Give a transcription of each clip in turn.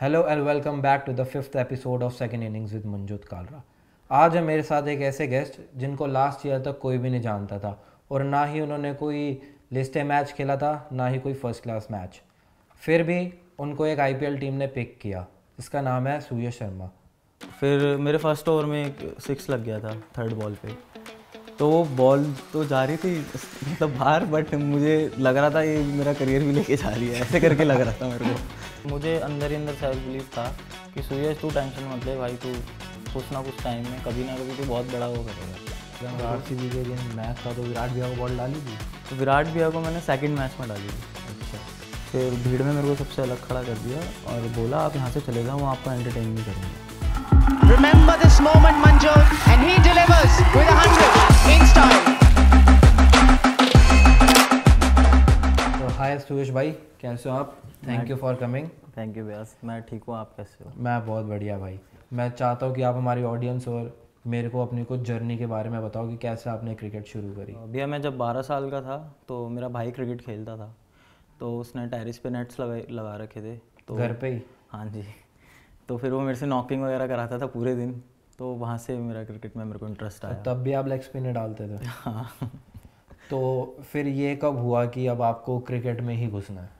Hello and welcome back to the fifth episode of second innings with Manjot Kalra आज है मेरे साथ एक ऐसे गेस्ट जिनको लास्ट ईयर तक कोई भी नहीं जानता था और ना ही उन्होंने कोई लिस्टे मैच खेला था ना ही कोई फर्स्ट क्लास मैच फिर भी उनको एक आईपीएल टीम ने पिक किया इसका नाम है सूर्य शर्मा फिर मेरे फर्स्ट ओवर में एक सिक्स लग गया था थर्ड बॉल पे तो वो बॉल तो जा रही थी मतलब बाहर बट मुझे लग रहा था ये मेरा करियर भी लेके जा रही है ऐसे करके लग रहा था मेरे को मुझे अंदर ही अंदर सेल्फ बिलीव था कि सूरज तू टेंशन मत ले भाई तू कुछ ना कुछ टाइम में कभी ना कभी तू बहुत बड़ा वो करेगा आर सी के दिन मैच था तो विराट भैया को बॉल डाली थी तो विराट भैया को मैंने सेकंड मैच में डाली थी अच्छा फिर भीड़ में मेरे को सबसे अलग खड़ा कर दिया और बोला आप यहाँ से चले जाओ वहाँ आपको एंटरटेन भी करेंगे Remember this moment, Manjot, and he delivers with a hundred in style. हाय तो सुरेश भाई कैसे हो आप thank you for coming thank you Vyas मैं ठीक हूँ आप कैसे हो मैं बहुत बढ़िया भाई मैं चाहता हूँ कि आप हमारी ऑडियंस और मेरे को अपनी कुछ जर्नी के बारे में बताओ कि कैसे आपने क्रिकेट शुरू करी तो भैया मैं जब 12 साल का था तो मेरा भाई क्रिकेट खेलता था तो उसने टेरिस पे नेट्स लगा लगा रखे थे तो घर पे ही हाँ जी तो फिर वो मेरे से नॉकिंग वगैरह कराता था पूरे दिन तो वहाँ से मेरा क्रिकेट में मेरे को इंटरेस्ट तो आया तब भी आप लेग स्पिनर डालते थे हाँ तो फिर ये कब हुआ कि अब आपको क्रिकेट में ही घुसना है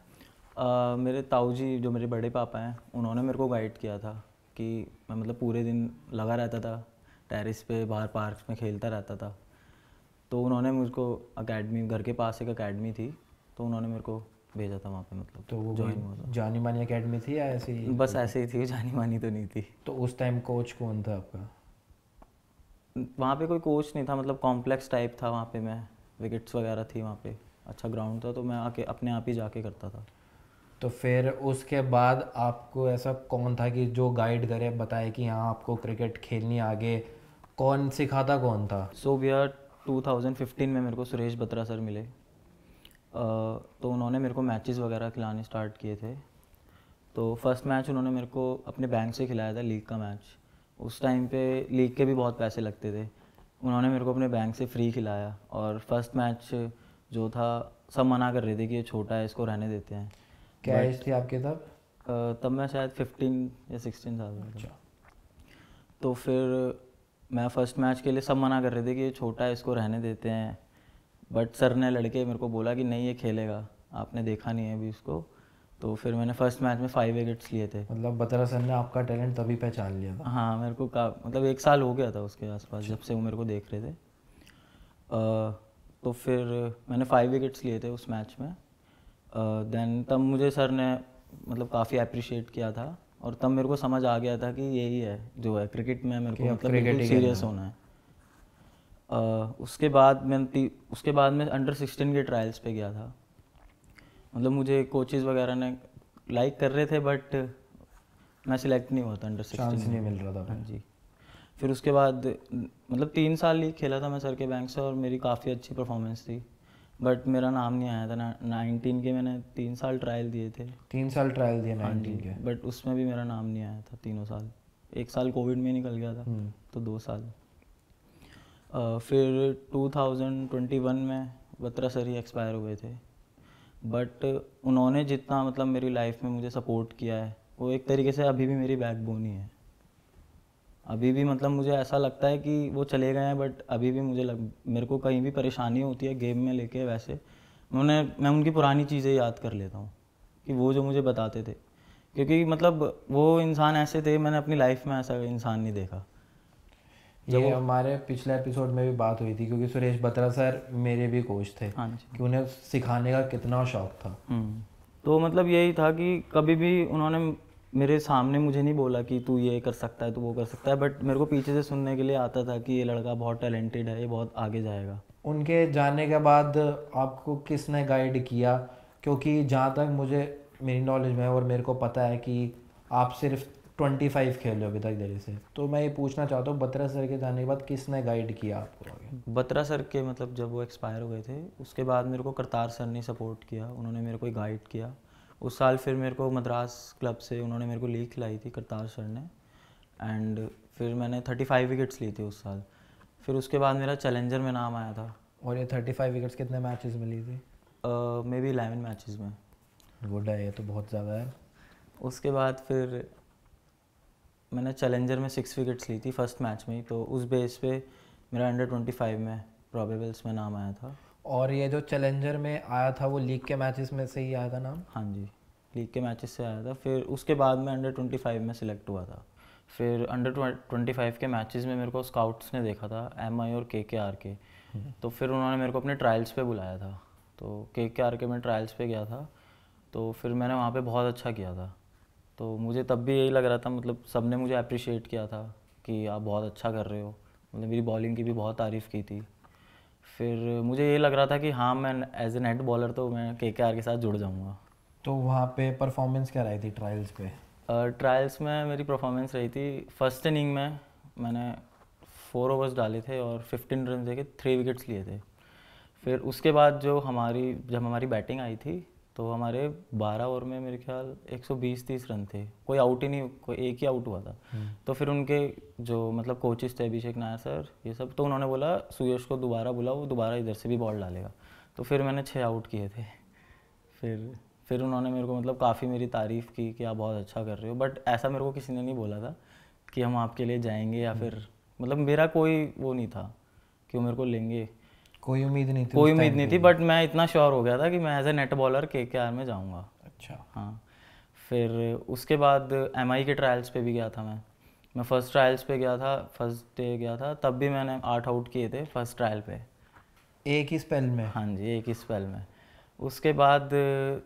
आ, मेरे ताऊ जी जो मेरे बड़े पापा हैं उन्होंने मेरे को गाइड किया था कि मैं मतलब पूरे दिन लगा रहता था टेरिस पे बाहर पार्क में खेलता रहता था तो उन्होंने मुझको अकेडमी घर के पास एक अकेडमी थी तो उन्होंने मेरे को भेजा था वहाँ पे मतलब तो वो ज्वाइन हुआ जानी मानी अकेडमी थी या ऐसे ही बस ऐसे ही थी जानी मानी तो नहीं थी तो उस टाइम कोच कौन था आपका वहाँ पे कोई कोच नहीं था मतलब कॉम्प्लेक्स टाइप था वहाँ पे मैं विकेट्स वगैरह थी वहाँ पे अच्छा ग्राउंड था तो मैं आके अपने आप ही जाके करता था तो फिर उसके बाद आपको ऐसा कौन था कि जो गाइड करे बताए कि हाँ आपको क्रिकेट खेलनी आगे कौन सिखाता कौन था सो वी आर 2015 में मेरे को सुरेश बत्रा सर मिले uh, तो उन्होंने मेरे को मैचेस वगैरह खिलाने स्टार्ट किए थे तो फर्स्ट मैच उन्होंने मेरे को अपने बैंक से खिलाया था लीग का मैच उस टाइम पे लीग के भी बहुत पैसे लगते थे उन्होंने मेरे को अपने बैंक से फ्री खिलाया और फर्स्ट मैच जो था सब मना कर रहे थे कि ये छोटा है इसको रहने देते हैं क्या एज थी आपके तब तब मैं शायद फिफ्टीन या सिक्सटीन साल में अच्छा तो फिर मैं फर्स्ट मैच के लिए सब मना कर रहे थे कि ये छोटा है इसको रहने देते हैं बट सर ने लड़के मेरे को बोला कि नहीं ये खेलेगा आपने देखा नहीं है अभी उसको तो फिर मैंने फर्स्ट मैच में फाइव विकेट्स लिए थे मतलब बतरा सर ने आपका टैलेंट तभी पहचान लिया था हाँ मेरे को का मतलब एक साल हो गया था उसके आसपास अच्छा। जब से वो मेरे को देख रहे थे आ, तो फिर मैंने फाइव विकेट्स लिए थे उस मैच में देन तब मुझे सर ने मतलब काफ़ी अप्रिशिएट किया था और तब मेरे को समझ आ गया था कि यही है जो है क्रिकेट में मेरे को मतलब सीरियस होना है उसके बाद मैं उसके बाद मैं अंडर सिक्सटीन के ट्रायल्स पे गया था मतलब मुझे कोचेज वगैरह ने लाइक कर रहे थे बट मैं सिलेक्ट नहीं हुआ था अंडर सिक्सटीन नहीं मिल रहा था हाँ जी फिर उसके बाद मतलब तीन साल ही खेला था मैं सर के बैंक से और मेरी काफ़ी अच्छी परफॉर्मेंस थी बट मेरा नाम नहीं आया था ना नाइनटीन के मैंने तीन साल ट्रायल दिए थे तीन साल ट्रायल दिए हाँ नाइनटीन के बट उसमें भी मेरा नाम नहीं आया था तीनों साल एक साल कोविड में निकल गया था हम्म। तो दो साल Uh, फिर 2021 में बत्रा सर ही एक्सपायर हुए थे बट उन्होंने जितना मतलब मेरी लाइफ में मुझे सपोर्ट किया है वो एक तरीके से अभी भी मेरी बैकबोन ही है अभी भी मतलब मुझे ऐसा लगता है कि वो चले गए हैं बट अभी भी मुझे लग मेरे को कहीं भी परेशानी होती है गेम में लेके वैसे उन्हें मैं उनकी पुरानी चीज़ें याद कर लेता हूँ कि वो जो मुझे बताते थे क्योंकि मतलब वो इंसान ऐसे थे मैंने अपनी लाइफ में ऐसा इंसान नहीं देखा ये हमारे पिछले एपिसोड में भी बात हुई थी क्योंकि सुरेश बत्रा सर मेरे भी कोच थे हाँ कि उन्हें सिखाने का कितना शौक था हम्म। तो मतलब यही था कि कभी भी उन्होंने मेरे सामने मुझे नहीं बोला कि तू ये कर सकता है तू वो कर सकता है बट मेरे को पीछे से सुनने के लिए आता था कि ये लड़का बहुत टैलेंटेड है ये बहुत आगे जाएगा उनके जाने के बाद आपको किसने गाइड किया क्योंकि जहाँ तक मुझे मेरी नॉलेज में और मेरे को पता है कि आप सिर्फ ट्वेंटी फाइव खेल रहे हो अभी तक देरी से तो मैं ये पूछना चाहता हूँ बत्रा सर के जाने के बाद किसने गाइड किया आपको बत्रा सर के मतलब जब वो एक्सपायर हो गए थे उसके बाद मेरे को करतार सर ने सपोर्ट किया उन्होंने मेरे को गाइड किया उस साल फिर मेरे को मद्रास क्लब से उन्होंने मेरे को लीग खिलाई थी करतार सर ने एंड फिर मैंने थर्टी फाइव विकेट्स ली थी उस साल फिर उसके बाद मेरा चैलेंजर में नाम आया था और ये थर्टी फाइव विकेट्स कितने मैचेस में ली थी मे बी इलेवन मैचेस में गुड है ये तो बहुत ज़्यादा है उसके बाद फिर मैंने चैलेंजर में सिक्स विकेट्स ली थी फर्स्ट मैच में ही तो उस बेस पे मेरा अंडर ट्वेंटी फाइव में प्रॉबेबल्स में नाम आया था और ये जो चैलेंजर में आया था वो लीग के मैचेस में से ही आया था नाम हाँ जी लीग के मैचेस से आया था फिर उसके बाद में अंडर ट्वेंटी फाइव में सिलेक्ट हुआ था फिर अंडर ट्वेंटी फाइव के मैचेस में मेरे को स्काउट्स ने देखा था एम आई और के के आर के तो फिर उन्होंने मेरे को अपने ट्रायल्स पे बुलाया था तो के के आर के मैं ट्रायल्स पे गया था तो फिर मैंने वहाँ पे बहुत अच्छा किया था तो मुझे तब भी यही लग रहा था मतलब सब ने मुझे अप्रिशिएट किया था कि आप बहुत अच्छा कर रहे हो मतलब मेरी बॉलिंग की भी बहुत तारीफ़ की थी फिर मुझे ये लग रहा था कि हाँ मैं एज एन नेट बॉलर तो मैं के के साथ जुड़ जाऊँगा तो वहाँ पे परफॉर्मेंस क्या रही थी ट्रायल्स पे ट्रायल्स uh, में मेरी परफॉर्मेंस रही थी फर्स्ट इनिंग में मैंने फोर ओवर्स डाले थे और फिफ्टीन रन देके थ्री विकेट्स लिए थे फिर उसके बाद जो हमारी जब हमारी बैटिंग आई थी तो हमारे 12 ओवर में मेरे ख्याल 120-30 रन थे कोई आउट ही नहीं कोई एक ही आउट हुआ था हम्म। तो फिर उनके जो मतलब कोचेस थे अभिषेक नायर सर ये सब तो उन्होंने बोला सुयश को दोबारा बुलाओ वो दोबारा इधर से भी बॉल डालेगा तो फिर मैंने छः आउट किए थे फिर फिर उन्होंने मेरे को मतलब काफ़ी मेरी तारीफ़ की कि आप बहुत अच्छा कर रहे हो बट ऐसा मेरे को किसी ने नहीं बोला था कि हम आपके लिए जाएंगे या हम्म। फिर मतलब मेरा कोई वो नहीं था कि वो मेरे को लेंगे कोई उम्मीद नहीं थी कोई उम्मीद नहीं थी बट मैं इतना श्योर हो गया था कि मैं एज ए नेट बॉलर के के आर में जाऊँगा अच्छा हाँ फिर उसके बाद एम आई के ट्रायल्स पे भी गया था मैं मैं फर्स्ट ट्रायल्स पे गया था फर्स्ट डे गया था तब भी मैंने आठ आउट किए थे फर्स्ट ट्रायल पे एक ही स्पेल में हाँ जी एक ही स्पेल में उसके बाद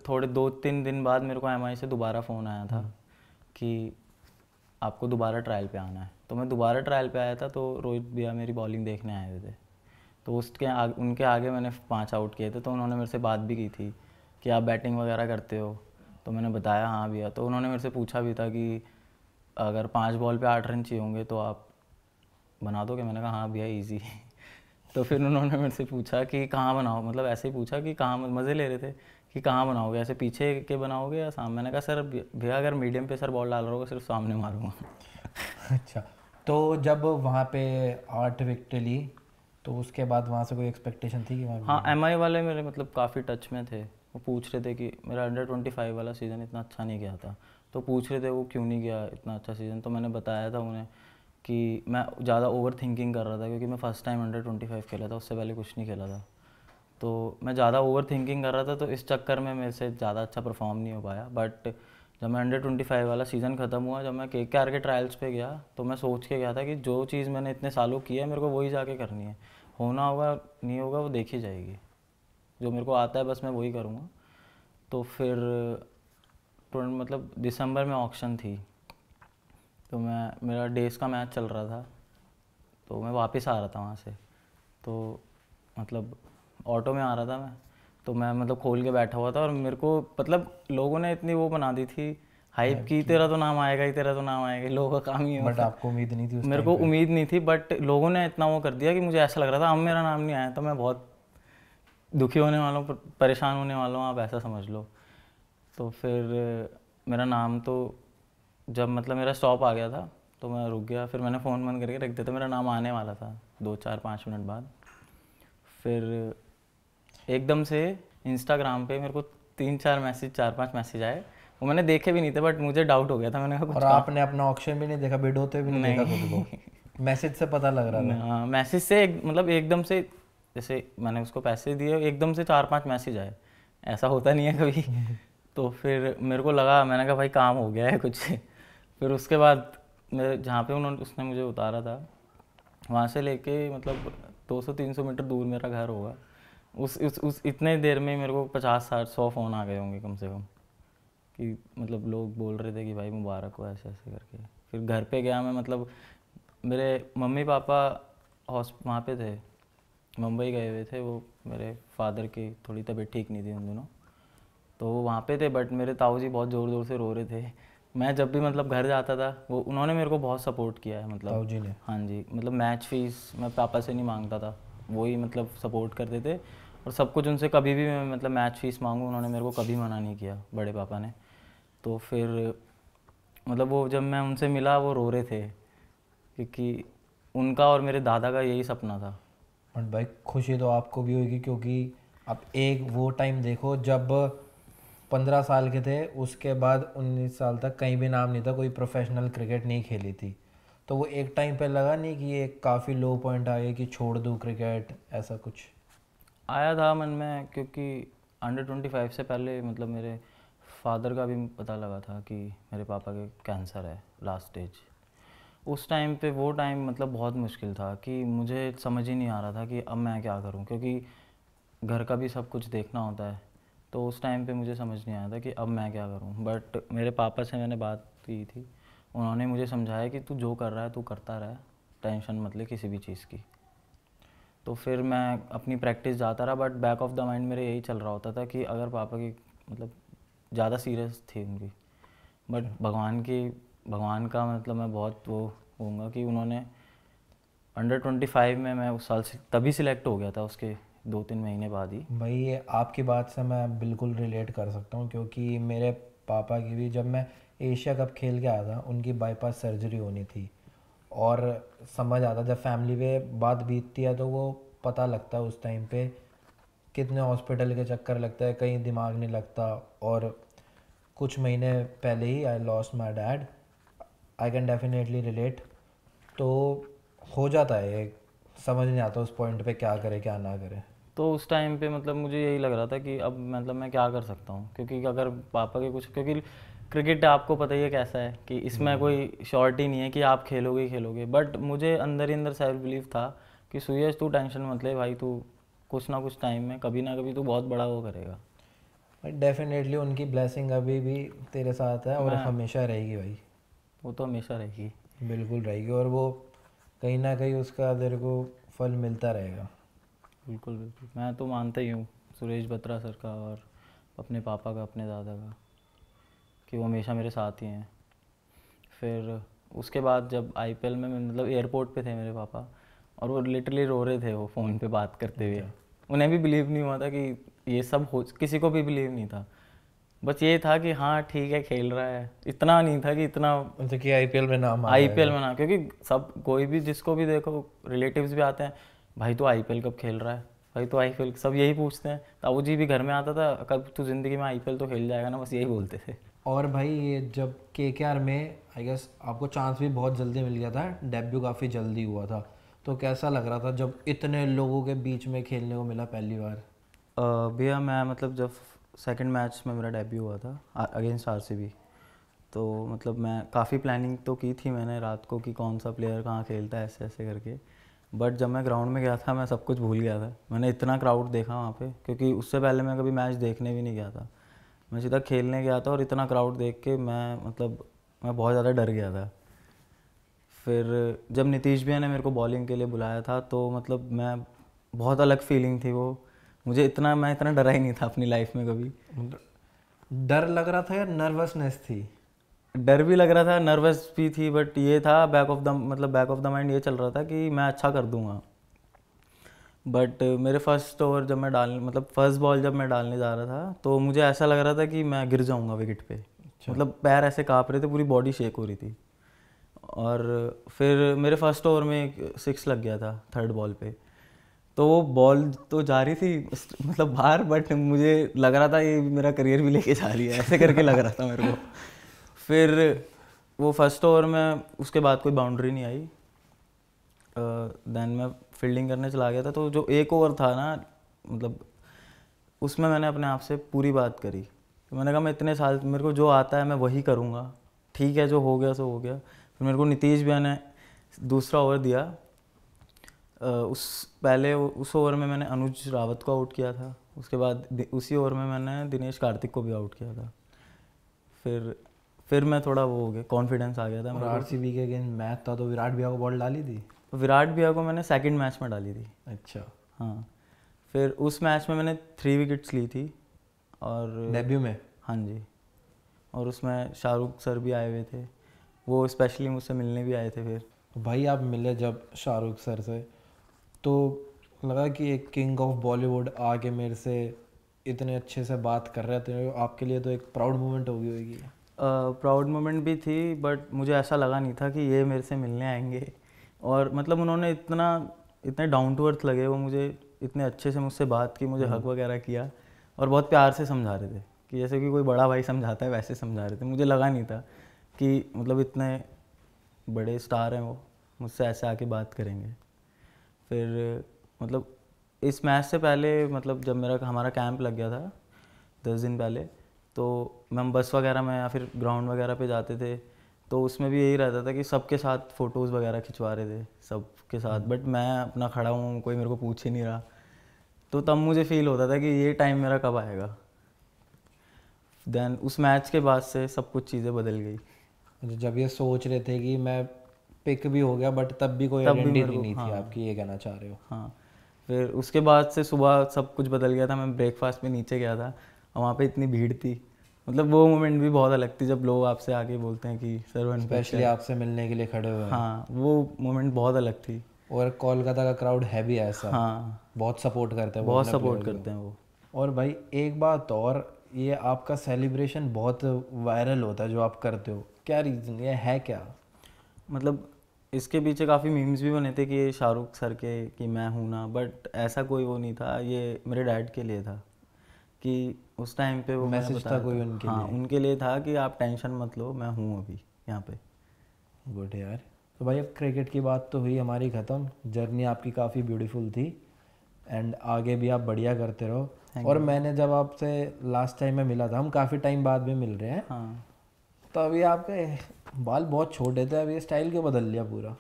थोड़े दो तीन दिन बाद मेरे को एम से दोबारा फ़ोन आया था हम्म। कि आपको दोबारा ट्रायल पे आना है तो मैं दोबारा ट्रायल पे आया था तो रोहित भैया मेरी बॉलिंग देखने आए हुए थे तो उसके आग, उनके आगे मैंने पाँच आउट किए थे तो उन्होंने मेरे से बात भी की थी कि आप बैटिंग वगैरह करते हो तो मैंने बताया हाँ भैया तो उन्होंने मेरे से पूछा भी था कि अगर पाँच बॉल पे आठ रन चाहिए होंगे तो आप बना दो मैंने कहा हाँ भैया ईजी तो फिर उन्होंने मेरे से पूछा कि कहाँ बनाओ मतलब ऐसे ही पूछा कि कहाँ मज़े ले रहे थे कि कहाँ बनाओगे ऐसे पीछे के बनाओगे या सामने मैंने कहा सर भैया अगर मीडियम पे सर बॉल डाल रहा होगा सिर्फ सामने मारूंगा अच्छा तो जब वहाँ पे आठ विकेट ली तो उसके बाद वहाँ से कोई एक्सपेक्टेशन थी कि वहाँ हाँ एम आई वाले मेरे मतलब काफ़ी टच में थे वो पूछ रहे थे कि मेरा अंडर ट्वेंटी फाइव वाला सीज़न इतना अच्छा नहीं गया था तो पूछ रहे थे वो क्यों नहीं गया इतना अच्छा सीज़न तो मैंने बताया था उन्हें कि मैं ज़्यादा ओवर थिंकिंग कर रहा था क्योंकि मैं first time under twenty five खेला था उससे पहले कुछ नहीं खेला था तो मैं ज़्यादा ओवर थिंकिंग कर रहा था तो इस चक्कर में मेरे से ज़्यादा अच्छा परफॉर्म नहीं हो पाया बट जब मैं अंडर ट्वेंटी फाइव वाला सीज़न ख़त्म हुआ जब मैं के के आर के ट्रायल्स पे गया तो मैं सोच के गया था कि जो चीज़ मैंने इतने सालों की है मेरे को वही जाके करनी है होना होगा नहीं होगा वो देखी जाएगी जो मेरे को आता है बस मैं वही करूँगा तो फिर मतलब दिसंबर में ऑक्शन थी तो मैं मेरा डेज का मैच चल रहा था तो मैं वापस आ रहा था वहाँ से तो मतलब ऑटो में आ रहा था मैं तो मैं मतलब खोल के बैठा हुआ था और मेरे को मतलब लोगों ने इतनी वो बना दी थी हाइप की तेरा तो नाम आएगा ही तेरा तो नाम आएगा लोगों का काम ही है बट मतलब। आपको उम्मीद नहीं थी उस मेरे को उम्मीद नहीं थी बट लोगों ने इतना वो कर दिया कि मुझे ऐसा लग रहा था अब मेरा नाम नहीं आया तो मैं बहुत दुखी होने वाला हूँ परेशान होने वाला हूँ आप ऐसा समझ लो तो फिर मेरा नाम तो जब मतलब मेरा स्टॉप आ गया था तो मैं रुक गया फिर मैंने फ़ोन बंद करके रख दिया था तो मेरा नाम आने वाला था दो चार पाँच मिनट बाद फिर एकदम से इंस्टाग्राम पे मेरे को तीन चार मैसेज चार पांच मैसेज आए वो मैंने देखे भी नहीं थे बट मुझे डाउट हो गया था मैंने कहा और आपने अपना ऑप्शन भी नहीं देखा बिड भी नहीं, नहीं। देखा मैसेज से पता लग रहा था मैसेज हाँ, से एक, मतलब एकदम से जैसे मैंने उसको पैसे दिए एकदम से चार पांच मैसेज आए ऐसा होता नहीं है कभी तो फिर मेरे को लगा मैंने कहा भाई काम हो गया है कुछ फिर उसके बाद मेरे जहाँ पे उन्होंने उसने मुझे उतारा था वहाँ से लेके मतलब 200-300 मीटर दूर मेरा घर होगा उस उस उस इतने देर में मेरे को पचास साठ सौ फ़ोन आ गए होंगे कम से कम कि मतलब लोग बोल रहे थे कि भाई मुबारक हो ऐसे ऐसे करके फिर घर पे गया मैं मतलब मेरे मम्मी पापा हॉस्प वहाँ पे थे मुंबई गए हुए थे वो मेरे फादर की थोड़ी तबीयत ठीक नहीं थी उन दिनों तो वो वहाँ पे थे बट मेरे ताऊ जी बहुत ज़ोर ज़ोर से रो रहे थे मैं जब भी मतलब घर जाता था वो उन्होंने मेरे को बहुत सपोर्ट किया है मतलब ताऊ जी ने हाँ जी मतलब मैच फीस मैं पापा से नहीं मांगता था वही मतलब सपोर्ट करते थे और सब कुछ उनसे कभी भी मैं मतलब मैच फीस मांगूँ उन्होंने मेरे को कभी मना नहीं किया बड़े पापा ने तो फिर मतलब वो जब मैं उनसे मिला वो रो रहे थे क्योंकि उनका और मेरे दादा का यही सपना था बट भाई खुशी तो आपको भी होगी क्योंकि आप एक वो टाइम देखो जब पंद्रह साल के थे उसके बाद उन्नीस साल तक कहीं भी नाम नहीं था कोई प्रोफेशनल क्रिकेट नहीं खेली थी तो वो एक टाइम पे लगा नहीं कि ये काफ़ी लो पॉइंट आ गया कि छोड़ दूँ क्रिकेट ऐसा कुछ आया था मन में क्योंकि अंडर ट्वेंटी फाइव से पहले मतलब मेरे फादर का भी पता लगा था कि मेरे पापा के कैंसर है लास्ट स्टेज उस टाइम पे वो टाइम मतलब बहुत मुश्किल था कि मुझे समझ ही नहीं आ रहा था कि अब मैं क्या करूं क्योंकि घर का भी सब कुछ देखना होता है तो उस टाइम पे मुझे समझ नहीं आया था कि अब मैं क्या करूं बट मेरे पापा से मैंने बात की थी उन्होंने मुझे समझाया कि तू जो कर रहा है तू करता रहा टेंशन मत ले किसी भी चीज़ की तो फिर मैं अपनी प्रैक्टिस जाता रहा but back of the mind मेरे यही चल रहा होता था कि अगर पापा की मतलब ज़्यादा सीरियस थी उनकी बट भगवान की भगवान का मतलब मैं बहुत वो होऊंगा कि उन्होंने अंडर ट्वेंटी फाइव में मैं उस साल से तभी सिलेक्ट हो गया था उसके दो तीन महीने बाद ही भाई ये आपकी बात से मैं बिल्कुल रिलेट कर सकता हूँ क्योंकि मेरे पापा की भी जब मैं एशिया कप खेल के आया था उनकी बाईपास सर्जरी होनी थी और समझ आता जब फैमिली पे बात बीतती है तो वो पता लगता है उस टाइम पे कितने हॉस्पिटल के चक्कर लगता है कहीं दिमाग नहीं लगता और कुछ महीने पहले ही I lost my dad I can definitely relate तो हो जाता है समझ नहीं आता उस पॉइंट पे क्या करे क्या ना करे तो उस टाइम पे मतलब मुझे यही लग रहा था कि अब मतलब मैं क्या कर सकता हूँ क्योंकि अगर पापा के कुछ क्योंकि क्रिकेट आपको पता ही है कैसा है कि इसमें हम्म। कोई शॉर्ट ही नहीं है कि आप खेलोगे ही खेलोगे बट मुझे अंदर ही अंदर सेल्फ बिलीव था कि सुयश तू टेंशन मत ले भाई तू कुछ ना कुछ टाइम में कभी ना कभी तू बहुत बड़ा वो करेगा बट डेफिनेटली उनकी ब्लेसिंग अभी भी तेरे साथ है और हाँ। हमेशा रहेगी भाई वो तो हमेशा रहेगी बिल्कुल रहेगी और वो कहीं ना कहीं उसका तेरे को फल मिलता रहेगा बिल्कुल बिल्कुल मैं तो मानता ही हूँ सुरेश बत्रा सर का और अपने पापा का अपने दादा का कि वो हमेशा मेरे साथ ही हैं फिर उसके बाद जब आई में मतलब एयरपोर्ट पे थे मेरे पापा और वो लिटरली रो रहे थे वो फ़ोन पे बात करते हुए अच्छा। उन्हें भी बिलीव नहीं हुआ था कि ये सब हो किसी को भी बिलीव नहीं था बस ये था कि हाँ ठीक है खेल रहा है इतना नहीं था कि इतना मतलब कि आई में नाम आई पी में ना क्योंकि सब कोई भी जिसको भी देखो रिलेटिव्स भी आते हैं भाई तू आई कब खेल रहा है भाई तो आई सब यही पूछते हैं ताऊ जी भी घर में आता था कब तू ज़िंदगी में आई तो खेल जाएगा ना बस यही बोलते थे और भाई ये जब के के आर में आई गेस आपको चांस भी बहुत जल्दी मिल गया था डेब्यू काफ़ी जल्दी हुआ था तो कैसा लग रहा था जब इतने लोगों के बीच में खेलने को मिला पहली बार भैया मैं मतलब जब सेकंड मैच में मेरा डेब्यू हुआ था अगेंस्ट आर तो मतलब मैं काफ़ी प्लानिंग तो की थी मैंने रात को कि कौन सा प्लेयर कहाँ खेलता है ऐसे ऐसे करके बट जब मैं ग्राउंड में गया था मैं सब कुछ भूल गया था मैंने इतना क्राउड देखा वहाँ पे क्योंकि उससे पहले मैं कभी मैच देखने भी नहीं गया था मैं सीधा खेलने गया था और इतना क्राउड देख के मैं मतलब मैं बहुत ज़्यादा डर गया था फिर जब नीतीश भैया ने मेरे को बॉलिंग के लिए बुलाया था तो मतलब मैं बहुत अलग फीलिंग थी वो मुझे इतना मैं इतना डरा ही नहीं था अपनी लाइफ में कभी डर लग रहा था या नर्वसनेस थी डर भी लग रहा था नर्वस भी थी बट ये था बैक ऑफ द मतलब बैक ऑफ द माइंड ये चल रहा था कि मैं अच्छा कर दूंगा बट uh, मेरे फर्स्ट ओवर जब मैं डाल मतलब फर्स्ट बॉल जब मैं डालने जा रहा था तो मुझे ऐसा लग रहा था कि मैं गिर जाऊंगा विकेट पे अच्छा। मतलब पैर ऐसे काँप रहे थे पूरी बॉडी शेक हो रही थी और फिर मेरे फर्स्ट ओवर में एक सिक्स लग गया था थर्ड बॉल पे तो वो बॉल तो जा रही थी मतलब बाहर बट मुझे लग रहा था ये मेरा करियर भी लेके जा रही है ऐसे करके लग रहा था मेरे को फिर वो फर्स्ट ओवर में उसके बाद कोई बाउंड्री नहीं आई देन uh, मैं फील्डिंग करने चला गया था तो जो एक ओवर था ना मतलब उसमें मैंने अपने आप से पूरी बात करी तो मैंने कहा मैं इतने साल मेरे को जो आता है मैं वही करूँगा ठीक है जो हो गया सो हो गया फिर मेरे को नीतीश भैया ने दूसरा ओवर दिया उस पहले उस ओवर में मैंने अनुज रावत को आउट किया था उसके बाद उसी ओवर में मैंने दिनेश कार्तिक को भी आउट किया था फिर फिर मैं थोड़ा वो हो गया कॉन्फिडेंस आ गया था आर सी बी के अगेंस्ट मैच था तो विराट भैया को बॉल डाली थी तो विराट भैया को मैंने सेकंड मैच में डाली थी अच्छा हाँ फिर उस मैच में मैंने थ्री विकेट्स ली थी और डेब्यू में हाँ जी और उसमें शाहरुख सर भी आए हुए थे वो स्पेशली मुझसे मिलने भी आए थे फिर भाई आप मिले जब शाहरुख सर से तो लगा कि एक किंग ऑफ बॉलीवुड आके मेरे से इतने अच्छे से बात कर रहे थे आपके लिए तो एक प्राउड मोमेंट होगी होगी प्राउड मोमेंट भी थी बट मुझे ऐसा लगा नहीं था कि ये मेरे से मिलने आएंगे और मतलब उन्होंने इतना इतने डाउन टू अर्थ लगे वो मुझे इतने अच्छे से मुझसे बात की मुझे हक हम्म। वगैरह किया और बहुत प्यार से समझा रहे थे कि जैसे कि कोई बड़ा भाई समझाता है वैसे समझा रहे थे मुझे लगा नहीं था कि मतलब इतने बड़े स्टार हैं वो मुझसे ऐसे आके बात करेंगे फिर मतलब इस मैच से पहले मतलब जब मेरा हमारा कैंप लग गया था दस दिन पहले तो मैम बस वगैरह में या फिर ग्राउंड वगैरह पे जाते थे तो उसमें भी यही रहता था कि सबके साथ फ़ोटोज़ वगैरह खिंचवा रहे थे सबके साथ बट मैं अपना खड़ा हूँ कोई मेरे को पूछ ही नहीं रहा तो तब मुझे फील होता था कि ये टाइम मेरा कब आएगा देन उस मैच के बाद से सब कुछ चीज़ें बदल गई अच्छा, जब ये सोच रहे थे कि मैं पिक भी हो गया बट तब भी कोई भी नहीं हाँ, थी आपकी ये कहना चाह रहे हो हाँ फिर उसके बाद से सुबह सब कुछ बदल गया था मैं ब्रेकफास्ट में नीचे गया था और वहाँ पे इतनी भीड़ थी मतलब वो मोमेंट भी बहुत अलग थी जब लोग आपसे आके बोलते हैं कि सर वन स्पेशली आपसे मिलने के लिए खड़े हुए हाँ वो मोमेंट बहुत अलग थी और कोलकाता का क्राउड है भी ऐसा हाँ बहुत सपोर्ट करते हैं बहुत सपोर्ट करते हैं वो और भाई एक बात और ये आपका सेलिब्रेशन बहुत वायरल होता है जो आप करते हो क्या रीज़न ये है क्या मतलब इसके पीछे काफ़ी मीम्स भी बने थे कि ये शाहरुख सर के कि मैं हूँ ना बट ऐसा कोई वो नहीं था ये मेरे डैड के लिए था कि उस टाइम पे वो मैसेज था कोई उनके हाँ लिए। उनके लिए था कि आप टेंशन मत लो मैं हूँ अभी यहाँ पे गुड यार तो भाई अब क्रिकेट की बात तो हुई हमारी ख़त्म जर्नी आपकी काफ़ी ब्यूटीफुल थी एंड आगे भी आप बढ़िया करते रहो और मैंने जब आपसे लास्ट टाइम में मिला था हम काफ़ी टाइम बाद में मिल रहे हैं हाँ। तो अभी आपके बाल बहुत छोटे थे अभी स्टाइल क्यों बदल लिया पूरा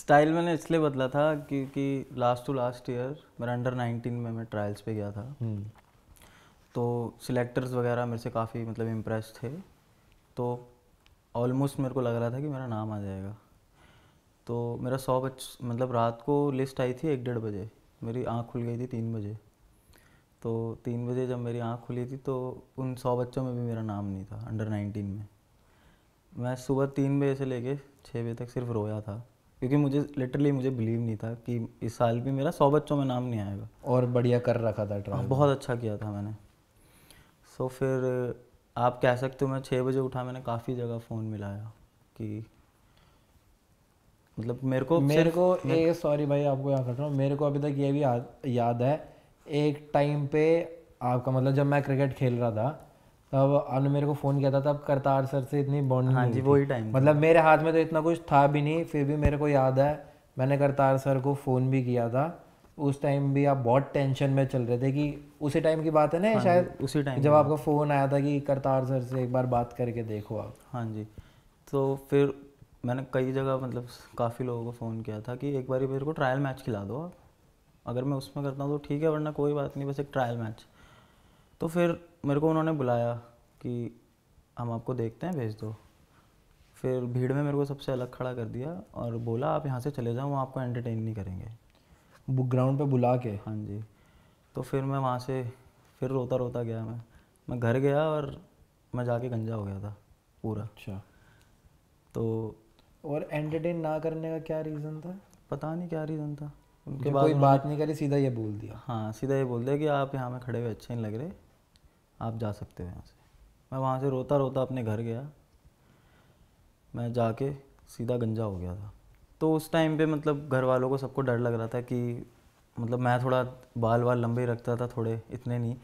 स्टाइल मैंने इसलिए बदला था क्योंकि लास्ट टू लास्ट ईयर मेरा अंडर नाइनटीन में मैं ट्रायल्स पे गया था हम्म। तो सिलेक्टर्स वगैरह मेरे से काफ़ी मतलब इम्प्रेस थे तो ऑलमोस्ट मेरे को लग रहा था कि मेरा नाम आ जाएगा तो मेरा सौ बच मतलब रात को लिस्ट आई थी एक डेढ़ बजे मेरी आँख खुल गई थी तीन बजे तो तीन बजे जब मेरी आँख खुली थी तो उन सौ बच्चों में भी मेरा नाम नहीं था अंडर नाइनटीन में मैं सुबह तीन बजे से लेके छः बजे तक सिर्फ रोया था क्योंकि मुझे लिटरली मुझे बिलीव नहीं था कि इस साल भी मेरा सौ बच्चों में नाम नहीं आएगा और बढ़िया कर रखा था ट्राई बहुत अच्छा किया था मैंने सो तो so, फिर आप कह सकते हो मैं छः बजे उठा मैंने काफ़ी जगह फ़ोन मिलाया कि मतलब मेरे को मेरे को एक सॉरी भाई आपको याद कर रहा हूँ मेरे को अभी तक ये भी याद याद है एक टाइम पे आपका मतलब जब मैं क्रिकेट खेल रहा था तब आपने मेरे को फ़ोन किया था तब करतार सर से इतनी बॉन्डिंग हाँ जी वही टाइम मतलब मेरे हाथ में तो इतना कुछ था भी नहीं फिर भी मेरे को याद है मैंने करतार सर को फ़ोन भी किया था उस टाइम भी आप बहुत टेंशन में चल रहे थे कि उसी टाइम की बात है ना हाँ शायद उसी टाइम जब आपका फ़ोन आया था कि करतार सर से एक बार बात करके देखो आप हाँ जी तो फिर मैंने कई जगह मतलब काफ़ी लोगों को फ़ोन किया था कि एक बार मेरे को ट्रायल मैच खिला दो आप अगर मैं उसमें करता हूँ तो ठीक है वरना कोई बात नहीं बस एक ट्रायल मैच तो फिर मेरे को उन्होंने बुलाया कि हम आपको देखते हैं भेज दो फिर भीड़ में मेरे को सबसे अलग खड़ा कर दिया और बोला आप यहाँ से चले जाओ वो आपको एंटरटेन नहीं करेंगे ग्राउंड पे बुला के हाँ जी तो फिर मैं वहाँ से फिर रोता रोता गया मैं मैं घर गया और मैं जाके गंजा हो गया था पूरा अच्छा तो और एंटरटेन ना करने का क्या रीज़न था पता नहीं क्या रीज़न था उनके बाद कोई बात नहीं करी सीधा ये बोल दिया हाँ सीधा ये बोल दिया कि आप यहाँ में खड़े हुए अच्छे नहीं लग रहे आप जा सकते हो यहाँ से मैं वहाँ से रोता रोता अपने घर गया मैं जाके सीधा गंजा हो गया था तो उस टाइम पे मतलब घर वालों को सबको डर लग रहा था कि मतलब मैं थोड़ा बाल बाल लंबे रखता था थोड़े इतने नहीं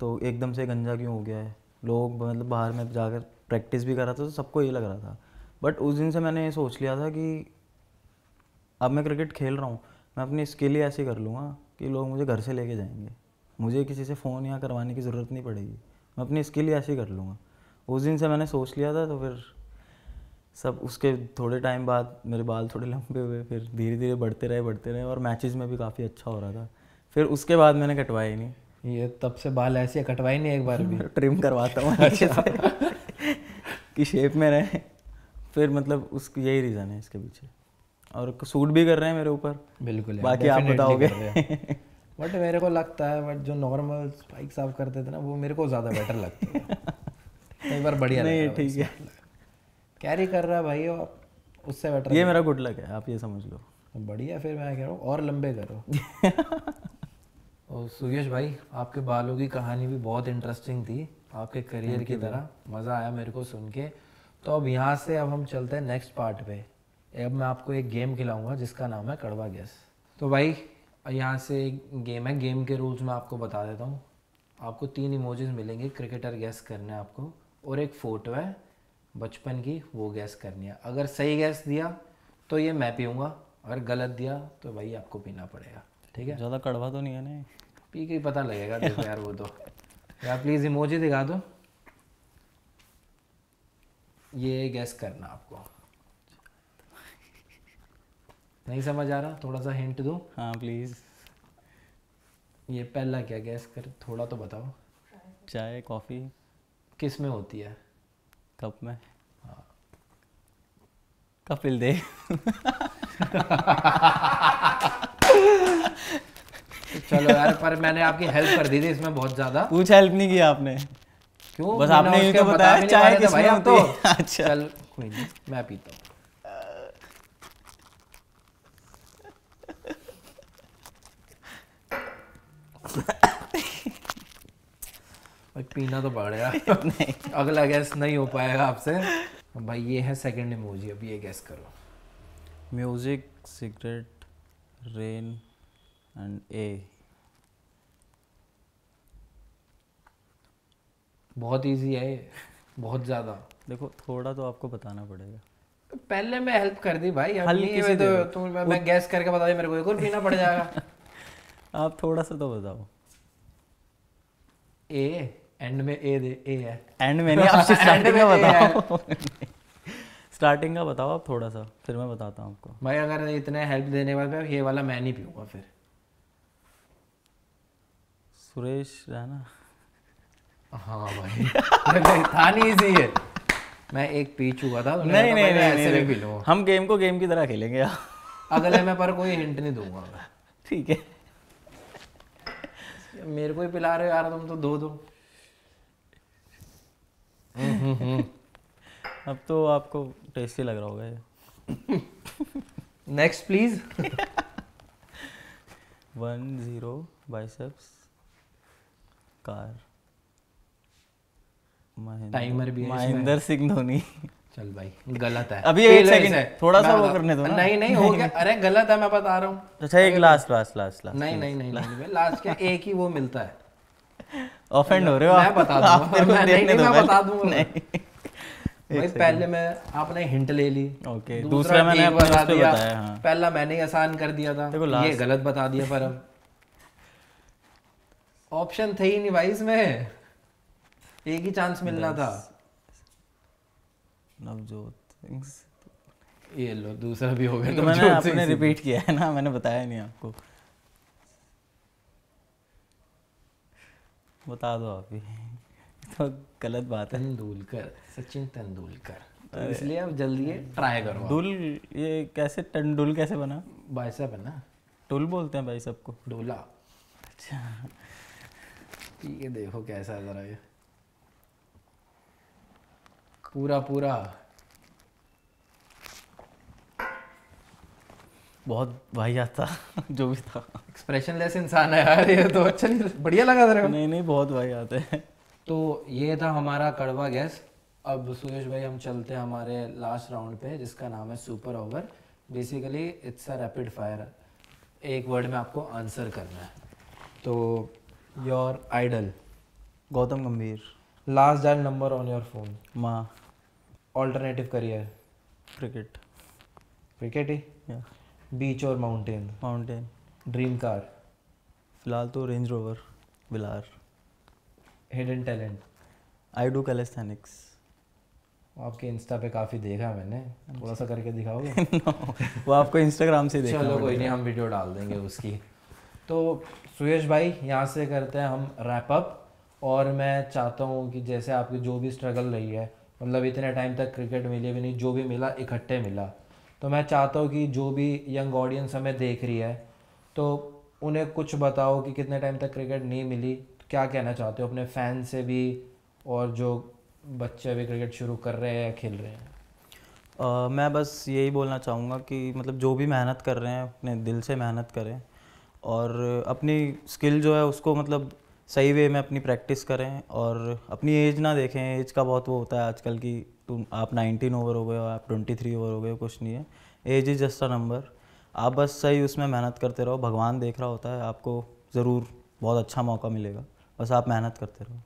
तो एकदम से गंजा क्यों हो गया है लोग मतलब बाहर में जाकर प्रैक्टिस भी कर रहा था तो सबको ये लग रहा था बट उस दिन से मैंने ये सोच लिया था कि अब मैं क्रिकेट खेल रहा हूँ मैं अपनी स्किल ही ऐसी कर लूँगा कि लोग मुझे घर से लेके जाएंगे मुझे किसी से फ़ोन या करवाने की ज़रूरत नहीं पड़ेगी मैं अपनी स्किल ही ऐसी कर लूँगा उस दिन से मैंने सोच लिया था तो फिर सब उसके थोड़े टाइम बाद मेरे बाल थोड़े लंबे हुए फिर धीरे धीरे बढ़ते रहे बढ़ते रहे और मैचेस में भी काफ़ी अच्छा हो रहा था फिर उसके बाद मैंने कटवाए ही नहीं ये तब से बाल ऐसे कटवाई नहीं एक बार भी ट्रिम करवाता हूँ अच्छा। अच्छे से कि शेप में रहे फिर मतलब उस यही रीज़न है इसके पीछे और सूट भी कर रहे हैं मेरे ऊपर बिल्कुल बाकी आप बताओगे बट मेरे को लगता है बट जो नॉर्मल स्पाइक साफ करते थे ना वो मेरे को ज़्यादा बेटर लगता है एक बार बढ़िया नहीं ठीक है मतलब। कैरी कर रहा है भाई और उससे बेटर ये मेरा गुड लक है आप ये समझ लो बढ़िया फिर मैं कह रहा हूँ और लंबे करो और सुयश भाई आपके बालों की कहानी भी बहुत इंटरेस्टिंग थी आपके करियर की तरह मज़ा आया मेरे को सुन के तो अब यहाँ से अब हम चलते हैं नेक्स्ट पार्ट पे अब मैं आपको एक गेम खिलाऊंगा जिसका नाम है कड़वा गैस तो भाई यहाँ से एक गेम है गेम के रूल्स मैं आपको बता देता हूँ आपको तीन इमोजेस मिलेंगे क्रिकेटर गैस करने आपको और एक फ़ोटो है बचपन की वो गैस करनी है अगर सही गैस दिया तो ये मैं पीऊँगा अगर गलत दिया तो भाई आपको पीना पड़ेगा ठीक है ज़्यादा कड़वा तो नहीं है ना पी के पता लगेगा देखो यार वो तो यार प्लीज़ इमोजी दिखा दो ये गैस करना आपको नहीं समझ आ रहा थोड़ा सा हिंट दो हाँ प्लीज़ ये पहला क्या गैस कर थोड़ा तो बताओ चाय कॉफ़ी किस में होती है कप में हाँ। कपिल देव चलो यार पर मैंने आपकी हेल्प कर दी थी इसमें बहुत ज्यादा कुछ हेल्प नहीं किया आपने क्यों बस आपने ये तो बताया चाय किसमें होती तो। है अच्छा चल कोई नहीं मैं पीता हूँ भाई पीना तो पड़ गया अगला गैस नहीं हो पाएगा आपसे भाई ये है सेकंड इमोजी अब ये गैस करो music cigarette rain and a बहुत इजी है बहुत ज़्यादा देखो थोड़ा तो आपको बताना पड़ेगा पहले मैं हेल्प कर दी भाई हल्की से तो तुम मैं, मैं गैस करके बता दी मेरे को एक और पीना पड़ जाएगा आप थोड़ा सा तो बताओ ए एंड में ए दे ए है एंड में नहीं आप स्टार्टिंग का बताओ स्टार्टिंग का बताओ आप थोड़ा सा फिर मैं बताता हूँ आपको भाई अगर इतने हेल्प देने वाले बाद ये वाला मैं नहीं पीऊँगा फिर सुरेश राणा हाँ भाई था नहीं इजी है मैं एक पी चुका था नहीं नहीं नहीं, नहीं, ऐसे नहीं, पी हम गेम को गेम की तरह खेलेंगे अगले में पर कोई हिंट नहीं दूंगा ठीक है मेरे को ही पिला रहे हो यार तुम तो दो दो अब तो आपको टेस्टी लग रहा होगा next please one zero biceps car timer भी है महेंद्र सिंह धोनी चल भाई गलत है अभी एक सेकंड है थोड़ा सा वो करने दो ना? नहीं नहीं हो गया अरे गलत है मैं बता रहा हूँ अच्छा एक लास्ट लास्ट लास्ट लास्ट नहीं नहीं नहीं लास्ट क्या एक ही वो मिलता है ऑफेंड हो रहे हो आप बता दूंगा मैं देखने दो मैं बता दूंगा नहीं भाई पहले मैं आपने हिंट ले ली ओके दूसरा मैंने आपको बता दिया हाँ। पहला मैंने ही आसान कर दिया था ये गलत बता दिया पर ऑप्शन थे ही नहीं भाई इसमें एक ही चांस मिलना था नवजोत सिंह ये लो दूसरा भी हो गया तो मैंने आपने रिपीट किया है ना मैंने बताया नहीं आपको बता दो आप ही तो गलत बात है तेंदुलकर सचिन तेंदुलकर तो इसलिए आप जल्दी ट्राई करो डुल ये कैसे टंडुल कैसे बना भाई साहब है ना टुल बोलते हैं भाई सबको डोला अच्छा है देखो कैसा ज़रा ये पूरा पूरा बहुत भाई आता जो भी था एक्सप्रेशनलेस इंसान है यार ये तो अच्छा नहीं बढ़िया लगा था नहीं नहीं बहुत भाई आते हैं तो ये था हमारा कड़वा गैस अब सुरेश भाई हम चलते हैं हमारे लास्ट राउंड पे जिसका नाम है super over basically it's a rapid fire एक वर्ड में आपको आंसर करना है तो your idol Gautam Gambhir last dial number on your phone माँ ऑल्टरनेटिव करियर क्रिकेट क्रिकेट ही बीच और माउंटेन माउंटेन ड्रीम कार फिलहाल तो Range Rover Velar hidden talent I do calisthenics आपके इंस्टा पे काफ़ी देखा मैंने हाँ थोड़ा सा करके दिखाओगे वो आपको इंस्टाग्राम से देखा चलो कोई नहीं हम वीडियो डाल देंगे उसकी तो सुयश भाई यहाँ से करते हैं हम रैप अप और मैं चाहता हूँ कि जैसे आपकी जो भी स्ट्रगल रही है मतलब इतने टाइम तक क्रिकेट मिले भी नहीं जो भी मिला इकट्ठे मिला तो मैं चाहता हूँ कि जो भी यंग ऑडियंस हमें देख रही है तो उन्हें कुछ बताओ कि कितने टाइम तक क्रिकेट नहीं मिली क्या कहना चाहते हो अपने फ़ैन से भी और जो बच्चे अभी क्रिकेट शुरू कर रहे हैं या खेल रहे हैं आ, मैं बस यही बोलना चाहूँगा कि मतलब जो भी मेहनत कर रहे हैं अपने दिल से मेहनत करें और अपनी स्किल जो है उसको मतलब सही वे में अपनी प्रैक्टिस करें और अपनी एज ना देखें एज का बहुत वो होता है आजकल की आप 19 ओवर हो गए हो आप 23 ओवर हो गए हो कुछ नहीं है age is just a number आप बस सही उसमें मेहनत करते रहो भगवान देख रहा होता है आपको ज़रूर बहुत अच्छा मौका मिलेगा बस आप मेहनत करते रहो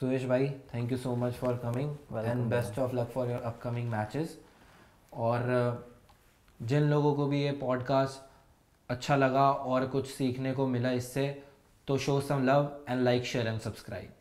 सुरेश भाई thank you so much for coming and best of luck for your upcoming matches और जिन लोगों को भी ये पॉडकास्ट अच्छा लगा और कुछ सीखने को मिला इससे So show some love and like, share and subscribe.